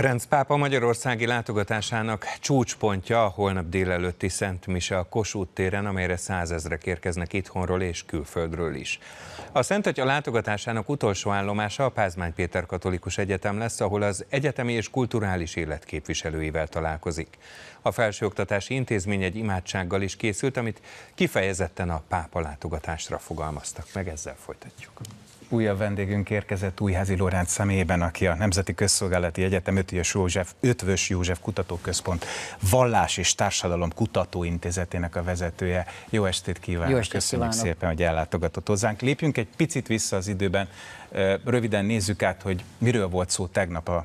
Ferenc pápa magyarországi látogatásának csúcspontja a holnap délelőtti Szent Mise a Kossuth téren, amelyre százezrek érkeznek itthonról és külföldről is. A Szent Atya látogatásának utolsó állomása a Pázmány Péter Katolikus Egyetem lesz, ahol az egyetemi és kulturális élet képviselőivel találkozik. A felsőoktatási intézmény egy imádsággal is készült, amit kifejezetten a pápa látogatásra fogalmaztak meg, ezzel folytatjuk. Újabb vendégünk érkezett Újházi Loránc személyében, aki a Nemzeti Közszolgálati Egyetem 5. József, 5. József Kutatóközpont Vallás és Társadalom Kutatóintézetének a vezetője. Jó estét kívánok! Jó estét Köszönjük kívánok. szépen, hogy ellátogatott hozzánk. Lépjünk egy picit vissza az időben. Röviden nézzük át, hogy miről volt szó tegnap a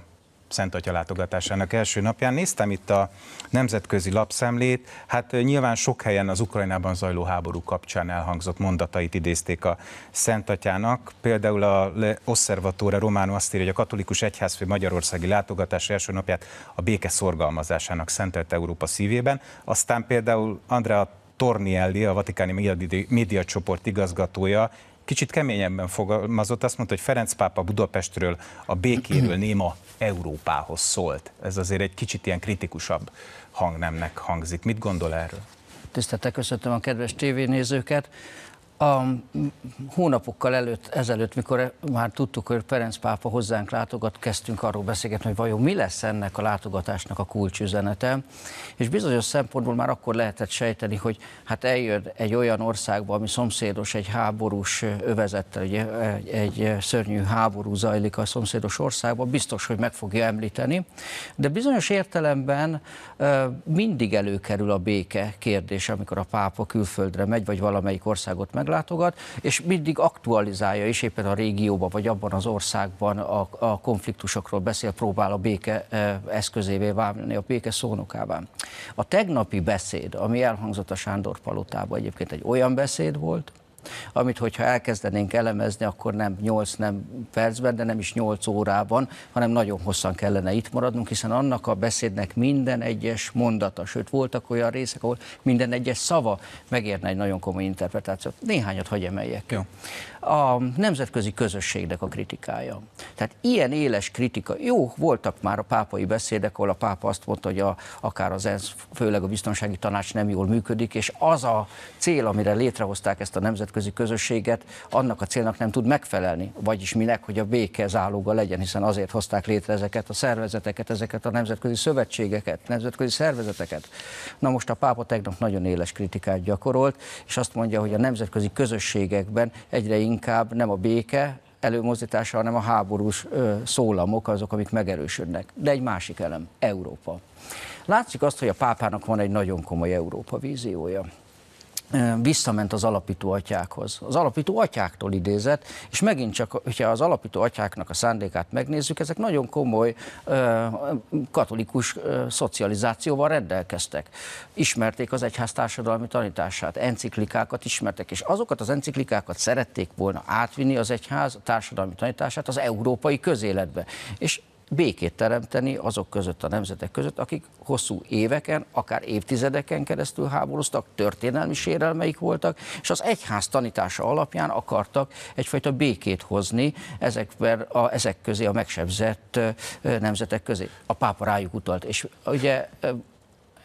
Szent Atya látogatásának első napján. Néztem itt a nemzetközi lapszemlét, hát nyilván sok helyen az Ukrajnában zajló háború kapcsán elhangzott mondatait idézték a Szent Atyának. Például a Le Osservatore Romano azt írja, hogy a katolikus egyházfő magyarországi látogatás első napját a béke szorgalmazásának szentelt Európa szívében. Aztán például Andrea Tornielli, a vatikáni médiacsoport igazgatója kicsit keményebben fogalmazott, azt mondta, hogy Ferenc pápa Budapestről a békéről néma Európához szólt. Ez azért egy kicsit ilyen kritikusabb hangnemnek hangzik. Mit gondol erről? Tisztetek, köszöntöm a kedves tévénézőket. A hónapokkal előtt, ezelőtt, mikor már tudtuk, hogy Ferenc pápa hozzánk látogat, kezdtünk arról beszélgetni, hogy vajon mi lesz ennek a látogatásnak a kulcsüzenete, és bizonyos szempontból már akkor lehetett sejteni, hogy hát eljön egy olyan országba, ami szomszédos egy háborús övezettel, ugye, egy, egy szörnyű háború zajlik a szomszédos országban, biztos, hogy meg fogja említeni, de bizonyos értelemben mindig előkerül a béke kérdés, amikor a pápa külföldre megy, vagy valamelyik országot megy meglátogat, és mindig aktualizálja is éppen a régióban, vagy abban az országban a, a konfliktusokról beszél, próbál a béke eszközévé válni, a béke szónokává. A tegnapi beszéd, ami elhangzott a Sándor Palotában egyébként egy olyan beszéd volt, amit hogyha elkezdenénk elemezni, akkor nem 8 nem percben, de nem is 8 órában, hanem nagyon hosszan kellene itt maradnunk, hiszen annak a beszédnek minden egyes mondata, sőt voltak olyan részek, ahol minden egyes szava megérne egy nagyon komoly interpretációt. Néhányat hagy emeljek. Jó. A nemzetközi közösségnek a kritikája. Tehát ilyen éles kritika, jó, voltak már a pápai beszédek, ahol a pápa azt mondta, hogy a, akár az ENSZ, főleg a biztonsági tanács nem jól működik, és az a cél, amire létrehozták ezt a nemzetközi nemzetközi közösséget annak a célnak nem tud megfelelni, vagyis minek, hogy a béke záloga legyen, hiszen azért hozták létre ezeket a szervezeteket, ezeket a nemzetközi szövetségeket, nemzetközi szervezeteket. Na most a pápa tegnap nagyon éles kritikát gyakorolt, és azt mondja, hogy a nemzetközi közösségekben egyre inkább nem a béke, előmozdítása, hanem a háborús szólamok azok, amik megerősödnek. De egy másik elem, Európa. Látszik azt, hogy a pápának van egy nagyon komoly Európa víziója visszament az alapító atyákhoz. Az alapító atyáktól idézett, és megint csak, hogyha az alapító atyáknak a szándékát megnézzük, ezek nagyon komoly katolikus szocializációval rendelkeztek. Ismerték az egyház társadalmi tanítását, enciklikákat ismertek, és azokat az enciklikákat szerették volna átvinni az egyház társadalmi tanítását az európai közéletbe. És békét teremteni azok között, a nemzetek között, akik hosszú éveken, akár évtizedeken keresztül háborúztak, történelmi sérelmeik voltak, és az egyház tanítása alapján akartak egyfajta békét hozni ezekben a, ezek közé, a megsebzett nemzetek közé. A pápa rájuk utalt, és ugye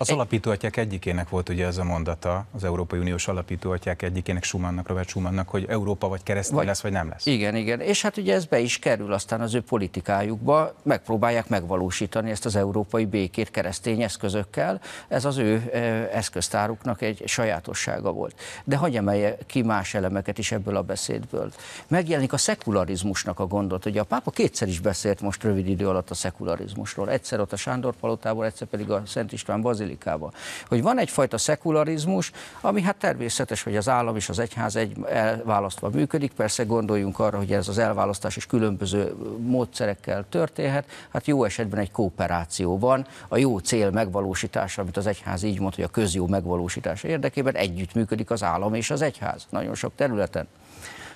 az alapítóatyák egyikének volt ugye ez a mondata, az Európai Uniós alapítóatyák egyikének, Schumannnak, Robert Schumannnak, hogy Európa vagy keresztény vagy, lesz, vagy nem lesz. Igen, igen. És hát ugye ez be is kerül aztán az ő politikájukba, megpróbálják megvalósítani ezt az európai békét keresztény eszközökkel. Ez az ő eszköztáruknak egy sajátossága volt. De hagyj emelje ki más elemeket is ebből a beszédből. Megjelenik a szekularizmusnak a gondot. hogy a pápa kétszer is beszélt most rövid idő alatt a szekularizmusról. Egyszer ott a Sándor Palotából, egyszer pedig a Szent István Bazil bazilikába. Hogy van egyfajta szekularizmus, ami hát természetes, hogy az állam és az egyház egy elválasztva működik, persze gondoljunk arra, hogy ez az elválasztás is különböző módszerekkel történhet, hát jó esetben egy kooperáció van, a jó cél megvalósítása, amit az egyház így mond, hogy a közjó megvalósítása érdekében együttműködik az állam és az egyház nagyon sok területen.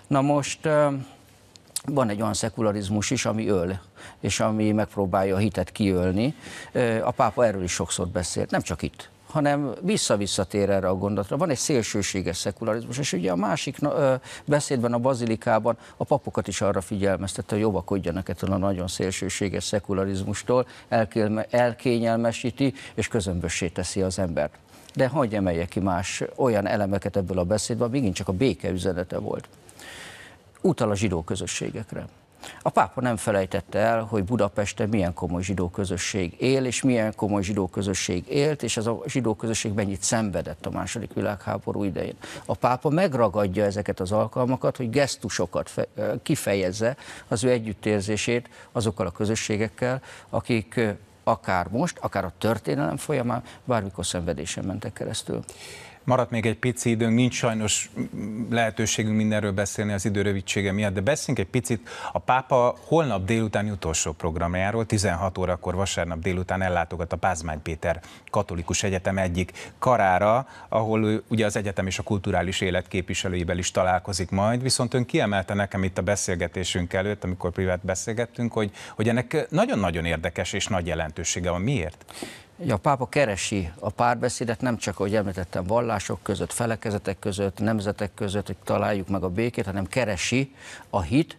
Na most van egy olyan szekularizmus is, ami öl, és ami megpróbálja a hitet kiölni. A pápa erről is sokszor beszélt, nem csak itt hanem vissza-visszatér erre a gondolatra. Van egy szélsőséges szekularizmus, és ugye a másik beszédben a bazilikában a papokat is arra figyelmeztette, hogy óvakodjanak ettől a nagyon szélsőséges szekularizmustól, elkényelmesíti és közömbössé teszi az embert. De hogy emelje ki más olyan elemeket ebből a beszédből, amíg csak a béke üzenete volt utal a zsidó közösségekre. A pápa nem felejtette el, hogy Budapesten milyen komoly zsidó közösség él, és milyen komoly zsidó közösség élt, és ez a zsidó közösség mennyit szenvedett a II. világháború idején. A pápa megragadja ezeket az alkalmakat, hogy gesztusokat kifejezze az ő együttérzését azokkal a közösségekkel, akik akár most, akár a történelem folyamán bármikor szenvedésen mentek keresztül. Maradt még egy pici időnk, nincs sajnos lehetőségünk mindenről beszélni az időrövidsége miatt, de beszéljünk egy picit a pápa holnap délutáni utolsó programjáról, 16 órakor vasárnap délután ellátogat a Pázmány Péter Katolikus Egyetem egyik karára, ahol ő, ugye az egyetem és a kulturális élet képviselőivel is találkozik majd, viszont ön kiemelte nekem itt a beszélgetésünk előtt, amikor privát beszélgettünk, hogy, hogy ennek nagyon-nagyon érdekes és nagy jelentősége van. Miért? Ja, a pápa keresi a párbeszédet, nem csak, ahogy említettem, vallások között, felekezetek között, nemzetek között, hogy találjuk meg a békét, hanem keresi a hit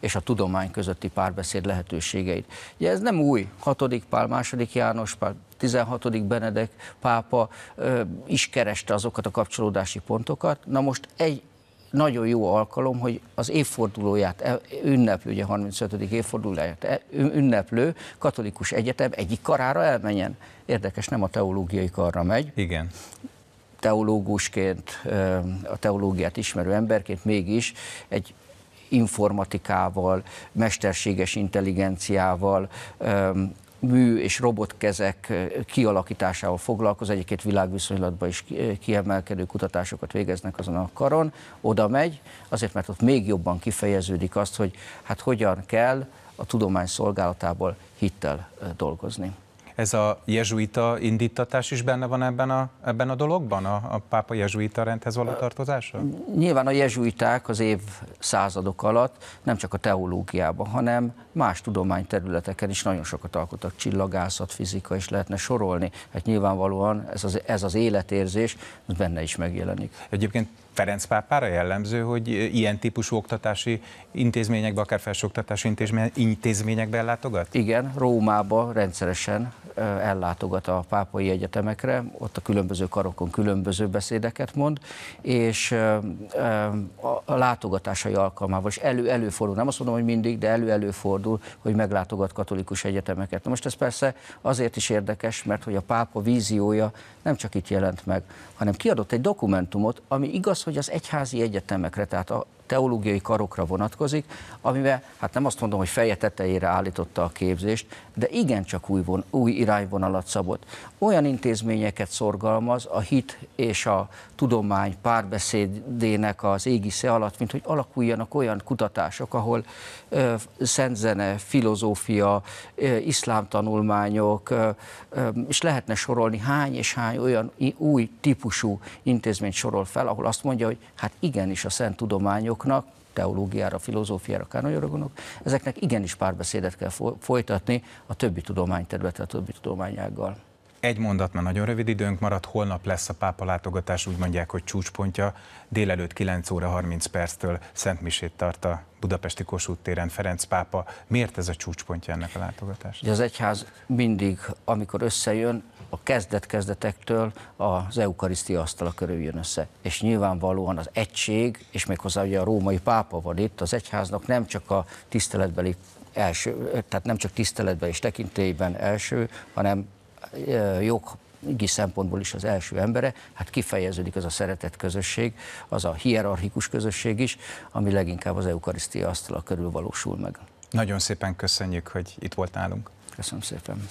és a tudomány közötti párbeszéd lehetőségeit. Ugye ez nem új, 6. Pál, 2. János, Pál, 16. Benedek pápa ö, is kereste azokat a kapcsolódási pontokat. Na most egy nagyon jó alkalom, hogy az évfordulóját e- ünneplő, ugye 35. évfordulóját e- ünneplő katolikus egyetem egyik karára elmenjen. Érdekes, nem a teológiai karra megy. Igen teológusként, a teológiát ismerő emberként mégis egy informatikával, mesterséges intelligenciával, mű és robotkezek kialakításával foglalkoz, egyébként világviszonylatban is kiemelkedő kutatásokat végeznek azon a karon, oda megy, azért mert ott még jobban kifejeződik azt, hogy hát hogyan kell a tudomány szolgálatából hittel dolgozni ez a jezsuita indítatás is benne van ebben a, ebben a dologban, a, a pápa jezsuita rendhez való tartozása? Nyilván a jezsuiták az év századok alatt nem csak a teológiában, hanem más tudományterületeken is nagyon sokat alkottak, csillagászat, fizika is lehetne sorolni. Hát nyilvánvalóan ez az, ez az életérzés, ez benne is megjelenik. Egyébként Ferenc pápára jellemző, hogy ilyen típusú oktatási intézményekbe, akár felsőoktatási intézményekbe ellátogat? Igen, Rómába rendszeresen ellátogat a pápai egyetemekre, ott a különböző karokon különböző beszédeket mond, és a látogatásai alkalmával, és elő, előfordul, nem azt mondom, hogy mindig, de elő előfordul, hogy meglátogat katolikus egyetemeket. Na most ez persze azért is érdekes, mert hogy a pápa víziója nem csak itt jelent meg, hanem kiadott egy dokumentumot, ami igaz, hogy az egyházi egyetemekre, tehát a teológiai karokra vonatkozik, amivel hát nem azt mondom, hogy feje tetejére állította a képzést, de igencsak új, von, új irányvonalat szabott. Olyan intézményeket szorgalmaz a hit és a tudomány párbeszédének az égisze alatt, mint hogy alakuljanak olyan kutatások, ahol ö, szentzene, filozófia, ö, tanulmányok, ö, ö, és lehetne sorolni hány és hány olyan új típusú intézményt sorol fel, ahol azt mondja, hogy hát igenis a szent tudományok tanároknak, teológiára, filozófiára, kánonjogonak, ezeknek igenis párbeszédet kell folytatni a többi tudományterületre, a többi tudományággal. Egy mondat, mert nagyon rövid időnk maradt, holnap lesz a pápa látogatás, úgy mondják, hogy csúcspontja. Délelőtt 9 óra 30 perctől Szentmisét tart a Budapesti Kossuth téren Ferenc pápa. Miért ez a csúcspontja ennek a látogatásnak? Az egyház mindig, amikor összejön, a kezdet-kezdetektől az eukarisztia asztala körül jön össze. És nyilvánvalóan az egység, és méghozzá ugye a római pápa van itt, az egyháznak nem csak a tiszteletbeli első, tehát nem csak tiszteletben és tekintélyben első, hanem jog jogi szempontból is az első embere, hát kifejeződik az a szeretett közösség, az a hierarchikus közösség is, ami leginkább az eukarisztia asztala körül valósul meg. Nagyon szépen köszönjük, hogy itt volt nálunk. Köszönöm szépen.